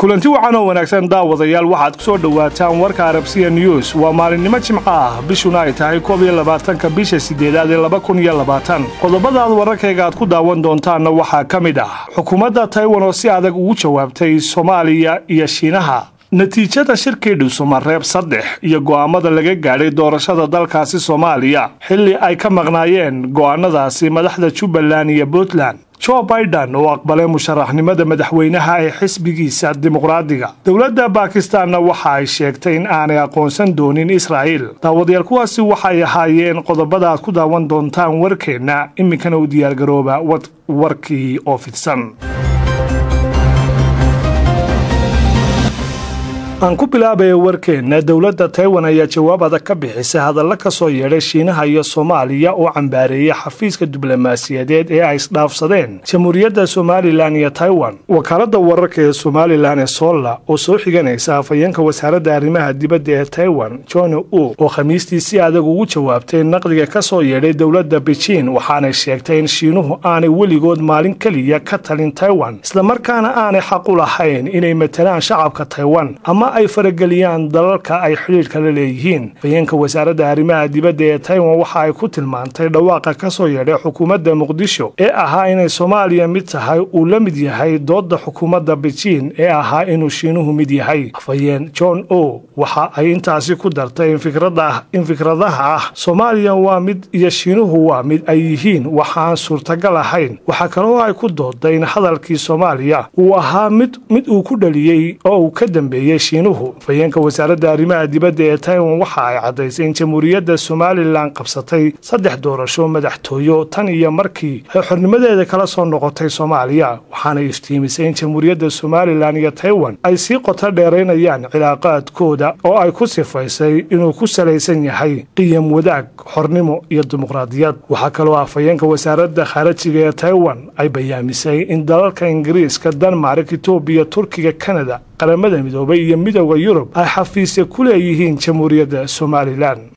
kulanti wacan oo wanaagsan daawadayaal waxaad ku soo dhowaataan warka arabsiya news waa maalinnimo jimco ah bishuna ay tahay koob iyo labaatanka bisha sideedaad ee laba kun iyo labaatan qodobadaad wararkayga aad ku daawan doontaanna waxaa ka mid ah xukuumadda taiwan oo si adag ugu jawaabtay soomaaliya iyo shiinaha natiijada shirkii dhuusuma reeb saddex iyo go'aamada laga gaadhay doorashada dalkaasi soomaaliya xilli ay ka maqnaayeen go'aanadaasi madaxda jubbaland iyo puntland jo baiden oo aqbalay musharaxnimada madaxweynaha ee xisbigiisa dimuqraadiga dowladda bakistanna waxa ay sheegtay in aanay aqoonsan doonin israa'iil daawadayaal kuwaasi waxay ahaayeen qodobada aad ku daawan doontaan warkeenna iminkana u diyaargarooba warkii oo fidsan aan ku bilaabaya warkeenna dowladda taiwan ayaa jawaab adag ka bixisay hadalla ka soo yeedhay shiinaha iyo soomaaliya oo cambaareeyay xafiiska diblomaasiyadeed ee ay isdhaafsadeen jamhuuriyadda somalilan iyo taiwan wakaaladda wararka ee somalilan ee solla oo soo xiganaysa afhayeenka wasaaradda arrimaha dibadda ee taiwan john u oo khamiistii si adag ugu jawaabtay naqdiga ka soo yeedhay dowladda beijin waxaanay sheegtay in shiinuhu aanay weligood maalin keliya ka talin taiwan islamarkaana aanay xaq u lahayn inay matalaan shacabka taiwan ama ama ay farageliyaan dalalka ay xidhiidhka la leeyihiin bayeenka wasaaradda arrimaha dibadda ee taiwan waxa ay ku tilmaantay dhawaaqa ka soo yeedhay xukuumadda muqdisho ee ahaa inay soomaaliya mid tahay uu la mid yahay dooda xukuumadda bijiin ee ahaa inuu shiinuhu mid yahay afhayeen john o waxa ay intaasi ku dartay in fikradaha ah soomaaliya waa mid iyo shiinuhu waa mid ay yihiin waxaan suurtagal ahayn waxaa kaloo ay ku dooday in hadalkii soomaaliya uu ahaa mid mid uu ku dhaliyey oo uu ka dambeeyey wasiiruhu fayeenka wasaaradda arrimaha dibadda ee taiwan waxa ay caddaysay in jamhuuriyadda somalilan qabsatay saddex doorasho madaxtooyo tan iyo markii ay xornimadeeda kala soo noqotay soomaaliya waxaanay iftiimisay in jamhuuriyadda somalilan iyo taiwan ay sii qoto dheeraynayaan cilaaqaadkooda oo ay ku sifaysay inuu ku salaysan yahay qiyam wadaag xornimo iyo dimuqraadiyad waxaa kaloo ah fayeenka wasaaradda khaarajiga ee taiwan ay bayaamisay in dalalka ingiriiska danmark etoobiya turkiga canada qaramada midoobay iyo midowda yurub ay xafiisya ku leeyihiin jamhuuriyadda somalilan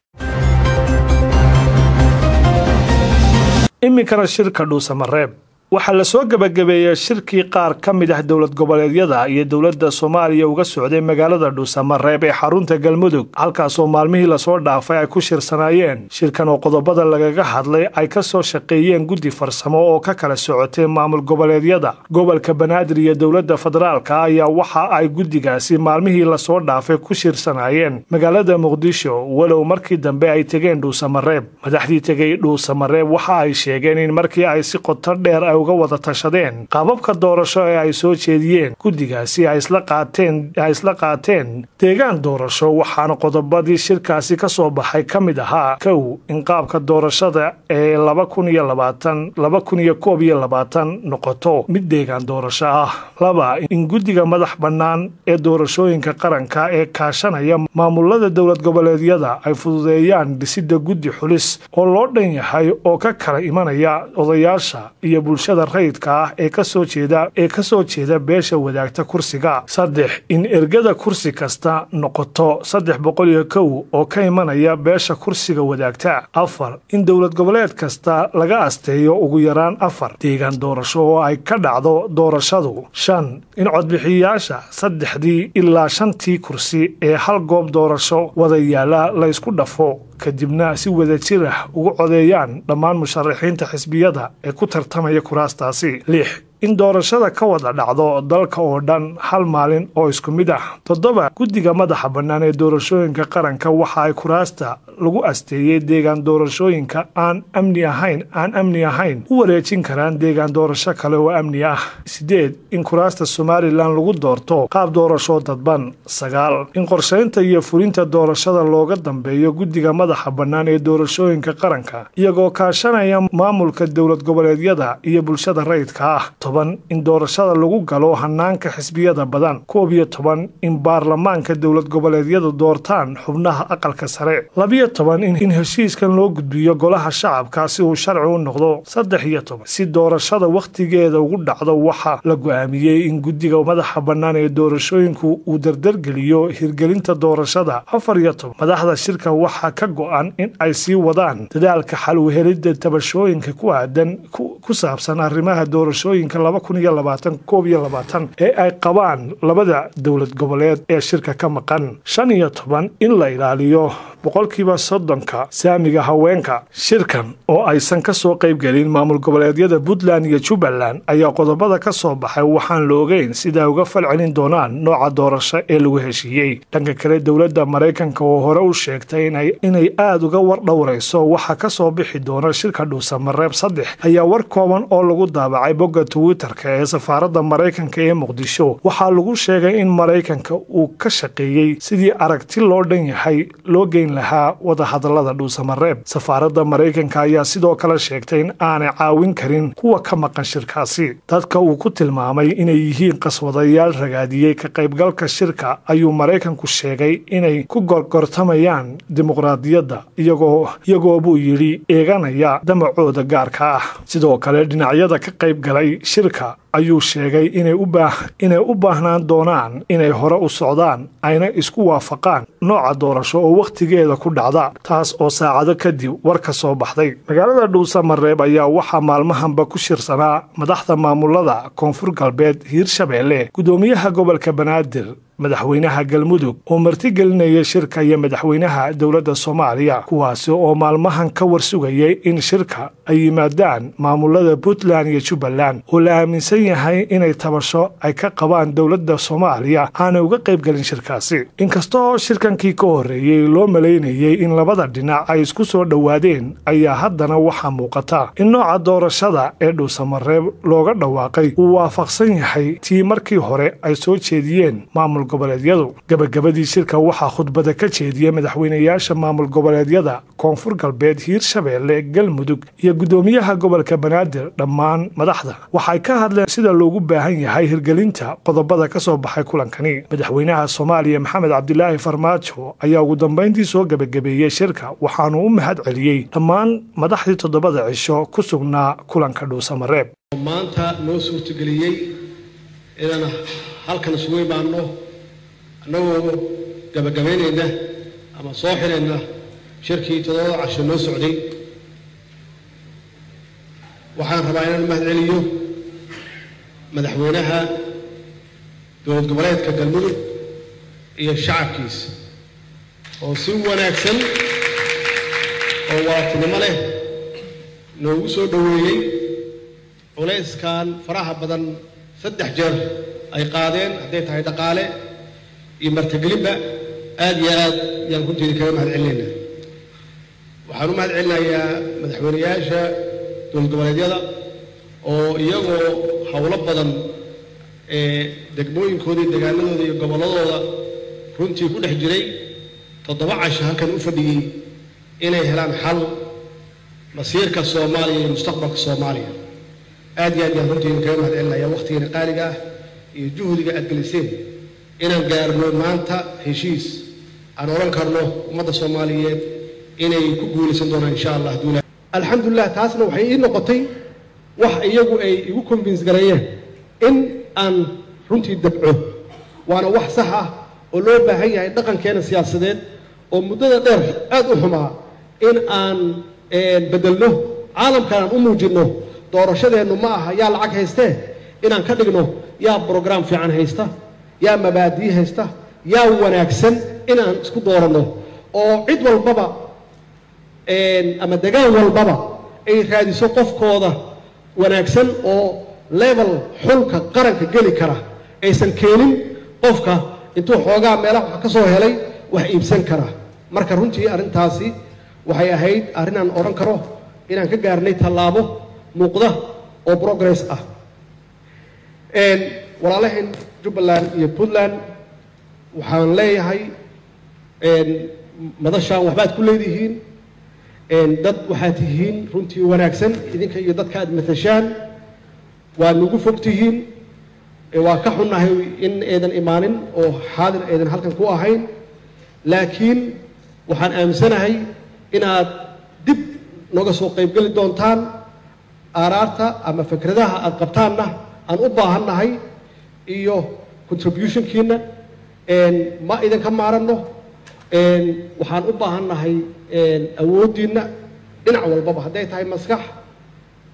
iminkana shirka dhuusamareeb waxaa lasoo gabagabeeyey shirkii qaar ka mid ah dowlad goboleedyada iyo dowladda soomaaliya uga socday magaalada dhuusamareeb ee xarunta galmudug halkaasoo maalmihii lasoo dhaafay ay ku shirsanaayeen shirkan oo qodobada lagaga hadlay ay ka soo shaqeeyeen guddi farsamo oo ka kala socotay maamul goboleedyada gobolka banaadir iyo dowladda federaalka ayaa waxa ay guddigaasi maalmihii lasoo dhaafay ku shirsanaayeen magaalada muqdisho walow markii dambe ay tegeen dhuusamareeb madaxdii tegay dhuusamareeb waxa ay sheegeen in markii ay si qoto dheer uga wada tashadeen qaababka doorasho ee ay soo jeediyeen guddigaasi ay isla qaateen deegaan doorasho waxaana qodobadii shirkaasi ka soo baxay ka mid ahaa kow in qaabka doorashada ee noqoto mid deegaan doorasho ah laba in guddiga madax bannaan ee doorashooyinka qaranka ee kaashanaya maamulada dowlad goboleedyada ay fududeeyaan dhisidda guddi xulis oo loo dhan yahay oo ka kala imanaya odayaasha iyo bulshada bulshada rayidka ah ee kasoo jeeda ee ka soo jeeda beesha wadaagta kursiga saddex in ergada kursi kasta noqoto saddex boqol iyo kow oo ka imanaya beesha kursiga wadaagta afar in dowlad goboleed kasta laga asteeyo ugu yaraan afar deegaan doorasho oo ay ka dhacdo doorashadu shan in codbixiyayaasha saddexdii ilaa shantii kursi ee hal goob doorasho wada yaala ysku dhafo kadibna si wada jir ah ugu codeeyaan dhammaan musharaxiinta xisbiyada ee ku tartamaya kuraastaasi lix in doorashada ka wada dhacdo dalka oo dhan hal maalin oo isku mid ah toddoba guddiga madaxa bannaan ee doorashooyinka qaranka waxa ay kuraasta lagu asteeyey deegaan doorashooyinka aan amni ahayn aan amni ahayn u wareejin karaan deegaan doorasho kale oo amni ah sideed in kuraasta somalilan lagu doorto qaab doorasho dadban sagaal in qorshaynta iyo fulinta doorashada looga dambeeyo guddiga madaxa bannaan ee doorashooyinka qaranka iyagoo kaashanaya maamulka dowlad goboleedyada iyo bulshada rayidka ah toban in doorashada lagu galo hanaanka xisbiyada badan koob iyo toban in baarlamaanka dowlad goboleedyadu doortaan xubnaha aqalka sare labiyo toban in heshiiskan loo gudbiyo golaha shacabka si uu sharci u noqdo saddex iyo toban si doorashada wakhtigeeda ugu dhacdo waxa la go-aamiyey in guddiga madaxa bannaan ee doorashooyinku uu dardargeliyo hirgelinta doorashada afar iyo toban madaxda shirka waxaa ka go'an in ay sii wadaan dadaalka xal uhelidda tabashooyinka ku aadan ku saabsan arrimaha doorashooyinka ee ay qabaan labada dowlad goboleed ee shirka ka maqan shan iyo toban in la ilaaliyo boqolkiiba soddonka saamiga haweenka shirkan oo aysan ka soo qaybgelin maamul goboleedyada puntland iyo jubbaland ayaa qodobada ka soo baxay waxaan la ogeyn sidaa uga falcelin doonaan nooca doorasho ee lagu heshiiyey dhanka kale dowladda maraykanka oo hore u sheegtay inay aad uga war dhowrayso waxa ka soo bixi doona shirka dhuusamareeb saddex ayaa war kooban oo lagu daabacay bogga tuwi twitterka ee safaaradda maraykanka ee muqdisho waxaa lagu sheegay in maraykanka uu ka shaqeeyey sidii aragti loo dhan yahay loo geyn lahaa wadahadallada dhuusamareeb safaaradda maraykanka ayaa sidoo kale sheegtay in aanay caawin karin kuwa ka maqan shirkaasi dadka uu ku tilmaamay inay yihiin qaswadayaal ragaadiyey ka qaybgalka shirka ayuu maraykanku sheegay inay ku gorgortamayaan dimuqraadiyadda iyagoo buu yidhi eeganaya damacooda gaarka ah sidoo kale dhinacyada ka qayb galay shirka ayuu sheegay inay u baahnaan doonaan inay hore u socdaan ayna isku waafaqaan nooca doorasho oo wakhtigeeda ku dhacda taas oo saacado kadib war ka soo baxday magaalada dhuusamareeb ayaa waxaa maalmahanba ku shirsanaa madaxda maamulada koonfur galbeed hiir shabeelle gudoomiyaha gobolka banaadir madaxweynaha galmudug oo martigelinaya shirka iyo madaxweynaha dowladda soomaaliya kuwaasi oo maalmahan ka warsugayay in shirka ay yimaadaan maamulada puntland iyo jubbaland oo la aaminsan yahay inay tabasho ay ka qabaan dowladda soomaaliya aanay uga qayb qaybgelin shirkaasi inkastoo shirkankii ka horreeyey loo malaynayay in labada dhinac ay isku soo dhowaadeen ayaa haddana waxaa muuqata in nooca doorashada ee dhuusamareeb looga dhawaaqay uu waafaqsan yahay tii markii hore ay soo jeediyeen maamul maamul goboleedyadu gebagabadii shirka waxaa khudbada ka jeediyey madaxweynayaasha maamul goboleedyada koonfur galbeed hiir shabeelle galmudug iyo guddoomiyaha gobolka banaadir dhammaan madaxda waxay ka hadleen sida loogu baahan yahay hirgelinta qodobada ka soo baxay kulankani madaxweynaha soomaaliya maxamed cabdilaahi farmaajo ayaa ugu dambayntii soo gebagabeeyey shirka waxaanu u mahad celiyey dhammaan madaxdii toddobada cisho ku sugnaa kulanka dhuusamareeb maanta noo suurtageliyey inaan halkan isugu imaano annagoo gabagabaynayna ama soo xirayna shirkii toddoba casho noo socday waxaan rabaa inaan mahad celiyo madaxweynaha dowlad goboleedka galmudug iyo shacabkiis oo si wanaagsan oo waatinimo leh noogu soo dhoweeyey culayskan faraha badan saddex jeer ay qaadeen hadday tahay dhaqaale iyo martagelinba aad iyo aad yaan runta idinkaga mahad celinayna waxaan u mahad celinayaa madaxweyneyaasha dowlad goboleedyada oo iyagoo howlo badan ee degmooyinkooda iyo degaanadooda iyo gobolladooda runtii ku dhex jiray toddoba casha halkan u fadhiyey inay helaan xal masiirka soomaaliya iyo mustaqbalka soomaaliya aad iyo aad yaan runtii idinkaga mahad celinaya wakhtigana qaaliga ah iyo juhdiga aad geliseen inaan gaarno maanta heshiis aan odhan karno ummadda soomaaliyeed inay ku guulaysan doonaan insha allah hadduu alxamdulilah taasna waxay ii noqotay wax iyagu ay igu convince gareeyeen in aan runtii dabco waana wax sax ah oo loo baahan yahay dhaqankeena siyaasadeed oo muddada dheer aad u xumaa in aan eh, bedelno aan u muujinno doorashadeennu ma aha yaa lacag haystee inaan ka dhigno yaa brogram fiican haysta yaa mabaadii haysta yaa wanaagsan inaan isku dooranno oo cid walbaba ama degaan walbaba ay raadiso qofkooda wanaagsan oo level xulka qaranka geli kara aysan keenin qofka intuu xoogaa meelaha wax ka soo helay wax iibsan kara marka runtii arrintaasi waxay ahayd arrinaan odhan karo inaan ka gaarnay tallaabo muuqda oo progress ah walaalaheen jubbaland iyo puntland waxaan leeyahay madashaan waxbaad ku leedihiin dad waxaad tihiin runtii wanaagsan idinka iyo dadka aad matashaan waa nagu fog tihiin waa ka xunnahay in aydan imaanin oo xaadir aydan halkan ku ahayn laakiin waxaan aaminsanahay inaad dib noga soo qaybgeli doontaan aaraarta ama fikradaha aad qabtaanna aan u baahannahay iyo contribution-kiina ma idinka maaranno waxaan u baahannahay awooddiina dhinac walbaba hadday tahay maskax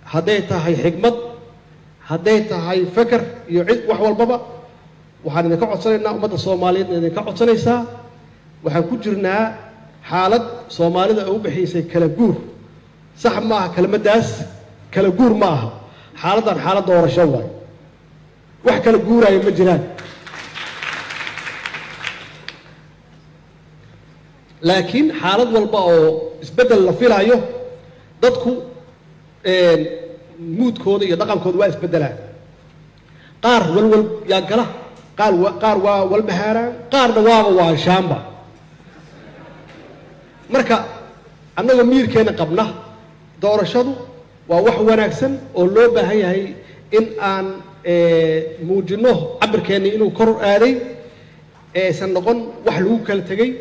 hadday tahay xigmad hadday tahay feker iyo cid wax walbaba waxaan idinka codsanaynaa ummadda soomaaliyeedna idinka codsanaysaa waxaan ku jirnaa xaalad soomaalida ay u bixiysay kala guur sax maaha kelmaddaas kala guur ma aha xaaladdan xaalad doorasho waayo wax kale guuraayo ma jiraan laakiin xaalad walba oo isbeddel la filaayo dadku muudkooda iyo dhaqankooda waa isbeddelaan qaar walwal yaa gala qaar qaar waa walbahaaraan qaarna waaba waanshaanba marka annagoo miirkeena qabna doorashadu waa wax wanaagsan oo loo baahan yahay in aan muujino cabirkeenni inuu kor aaday ee aysan noqon wax lagu kala tegey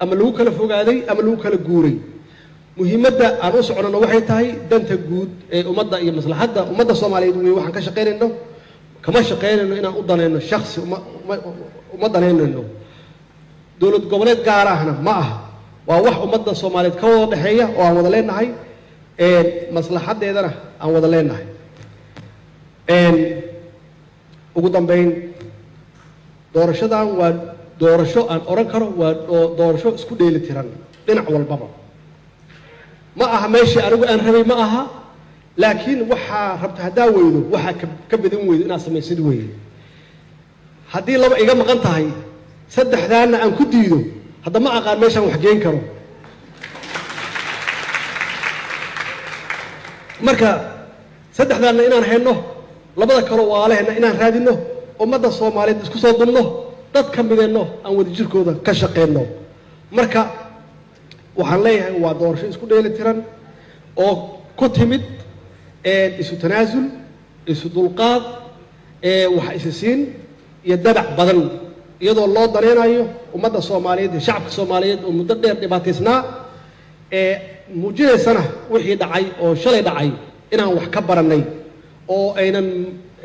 ama lagu kala fogaaday ama lagu kala guuray muhiimadda aan u soconano waxay tahay danta guud ee ummadda iyo maslaxadda ummadda soomaaliyeed wey waxaan ka shaqaynayno kama shaqaynayno inaan u danayno shaksi uma danaynayno dowlad goboleed gaar ahna ma aha waa wax ummadda soomaaliyeed ka wada dhexeeya oo aan wada leenahay maslaxaddeedana aan wada leenahay ugu dambayn doorashadan waa doorasho aan odhan karo waa doorasho isku dheeli tiran dhinac walbaba ma aha meeshii anigu aan rabay ma aha laakiin waxaa rabta haddaa weydo waxaa ka badan weydo inaad samaysid weeye haddii laba iga maqan tahay saddexdaanna aan ku diido hadda ma aqaan meeshaan wax geen karo marka saddexdaanna inaan hayno labada kaleo waalehena inaan raadinno ummadda soomaaliyeed isku soo dumno dad ka mideenno aan wadajirkooda ka shaqeynno marka waxaan leeyahay waa doorasho isku dheeli tiran oo ku timid isu tanaasul isu dulqaad wax isisiin iyo dabac badan iyadoo loo danaynayo ummadda soomaaliyeed iyo shacabka soomaaliyeed oo muddo dheer dhibaataysnaa ee muujinaysana wixii dhacay oo shalay dhacay inaan wax ka barannay oo aynan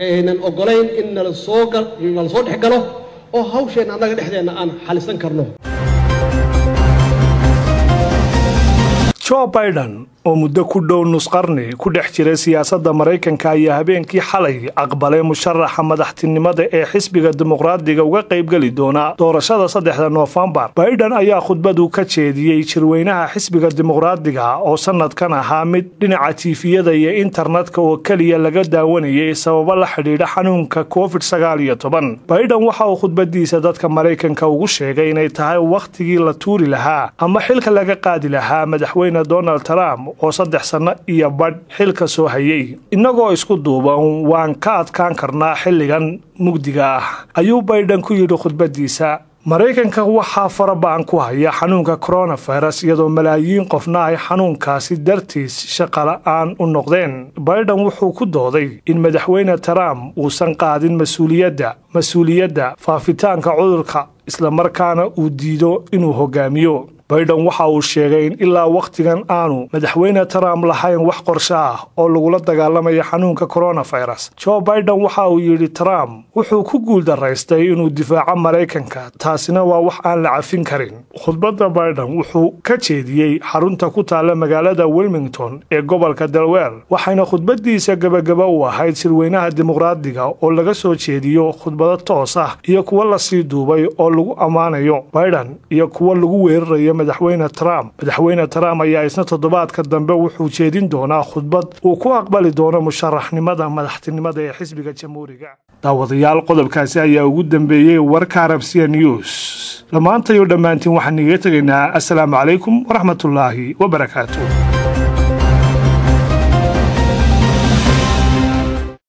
aynan oggolayn in nala soo gal nala soo dhex oo hawsheenna annaga dhexdeenna aan xalisan karno joe biden oo muddo ku dhow nusqarni ku dhex jiray siyaasadda maraykanka ayaa habeenkii xalay aqbalay musharaxa madaxtinimada ee xisbiga dimuqraadiga uga qaybgeli doona doorashada saddexda noofembar baidan ayaa khudbadu ka jeediyey jirweynaha xisbiga dimuqraadiga oo sanadkan ahaa mid dhinaca tiifiyada iyo internetka oo keliya laga daawanayay sababo la xidhiidha xanuunka covid baidan waxa uu khudbadiisa dadka maraykanka ugu sheegay inay tahay wakhtigii la tuuri lahaa ama xilka laga qaadi lahaa madaxweyne donald trump oo saddex sanno iyo badh xilka soo hayay innagoo isku duuban waan ka adkaan karnaa xilligan mugdiga ah ayuu baydhan ku yidhi khudbaddiisa maraykanka waxaa fara ba'an ku haya xanuunka koronavirus iyadoo malaayiin qofna ay xanuunkaasi dartiis shaqola'aan u noqdeen baydhan wuxuu ku dooday in madaxweyne trump uusan qaadin mas-uuliyadda mas-uuliyadda faafitaanka cudurka isla markaana uu diido inuu hogaamiyo baydhan waxa uu sheegay in ilaa wakhtigan aanu madaxweyne trump lahayn wax qorsho ah oo lagula dagaalamaya xanuunka koronafirus jo baidhan waxa uu yidhi trump wuxuu ku guuldaraystay inuu difaaco maraykanka taasina waa wax aan la cafin karin khudbadda baidhan wuxuu ka jeediyey xarunta ku taalla magaalada wilmington ee gobolka delwer waxayna khudbaddiisa gebagaba u ahayd sirweynaha dimuqraadiga oo laga soo jeediyo khudbado toos ah iyo kuwo lasii duubay oo lagu ammaanayo baidhan iyo kuwo lagu weerarayo madaxweyne trump madaxweyne trump ayaa isna toddobaadka dambe wuxuu jeedin doonaa khudbad uu ku aqbali doono musharaxnimada madaxtinimada ee xisbiga jamhuuriga daawadayaal qodobkaasi ayaa ugu dambeeyey warka arabsiya news dhammaantayo dhammaantiin waxaan igaga tegaynaa assalaamu calaykum waraxmatullaahi wabarakaatu